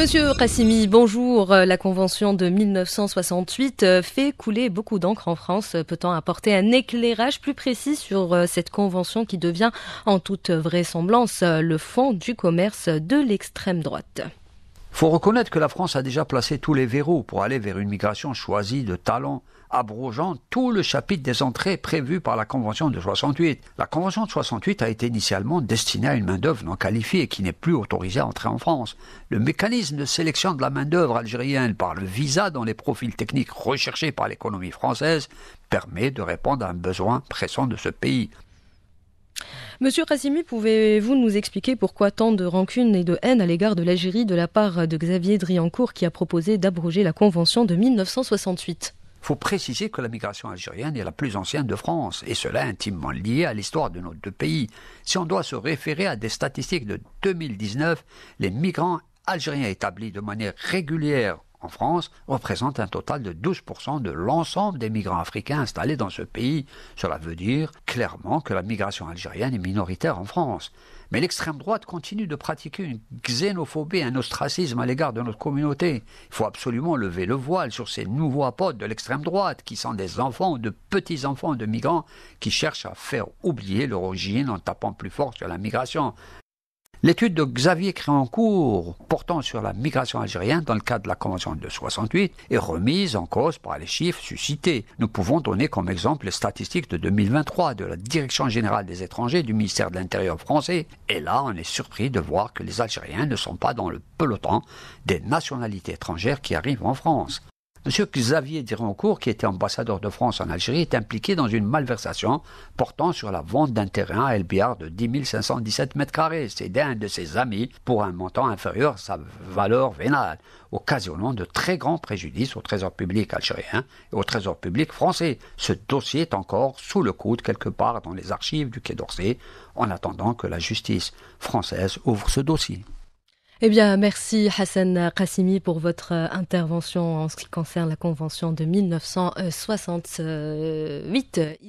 Monsieur Rassimi, bonjour. Euh, la Convention de 1968 euh, fait couler beaucoup d'encre en France. Euh, peut-on apporter un éclairage plus précis sur cette convention qui devient, en toute vraisemblance, le fond du commerce de l'extrême droite faut reconnaître que la France a déjà placé tous les verrous pour aller vers une migration choisie de talents, abrogeant tout le chapitre des entrées prévues par la Convention de 68. La Convention de 68 a été initialement destinée à une main-d'œuvre non qualifiée qui n'est plus autorisée à entrer en France. Le mécanisme de sélection de la main-d'œuvre algérienne par le visa dans les profils techniques recherchés par l'économie française permet de répondre à un besoin pressant de ce pays. Monsieur Rassimi, pouvez-vous nous expliquer pourquoi tant de rancune et de haine à l'égard de l'Algérie de la part de Xavier Driancourt qui a proposé d'abroger la Convention de 1968 il faut préciser que la migration algérienne est la plus ancienne de France, et cela intimement lié à l'histoire de nos deux pays. Si on doit se référer à des statistiques de 2019, les migrants algériens établis de manière régulière en France représente un total de 12% de l'ensemble des migrants africains installés dans ce pays. Cela veut dire clairement que la migration algérienne est minoritaire en France. Mais l'extrême droite continue de pratiquer une xénophobie, un ostracisme à l'égard de notre communauté. Il faut absolument lever le voile sur ces nouveaux apôtres de l'extrême droite, qui sont des enfants ou de petits-enfants de migrants qui cherchent à faire oublier leur origine en tapant plus fort sur la migration. L'étude de Xavier Créancourt portant sur la migration algérienne dans le cadre de la Convention de 68 est remise en cause par les chiffres suscités. Nous pouvons donner comme exemple les statistiques de 2023 de la Direction générale des étrangers du ministère de l'Intérieur français. Et là, on est surpris de voir que les Algériens ne sont pas dans le peloton des nationalités étrangères qui arrivent en France. M. Xavier Dirancourt, qui était ambassadeur de France en Algérie, est impliqué dans une malversation portant sur la vente d'un terrain à El de 10 517 mètres carrés, cédé à un de ses amis pour un montant inférieur à sa valeur vénale, occasionnant de très grands préjudices au trésor public algérien et au trésor public français. Ce dossier est encore sous le coude quelque part dans les archives du Quai d'Orsay, en attendant que la justice française ouvre ce dossier. Eh bien, merci Hassan Qassimi pour votre euh, intervention en ce qui concerne la Convention de 1968.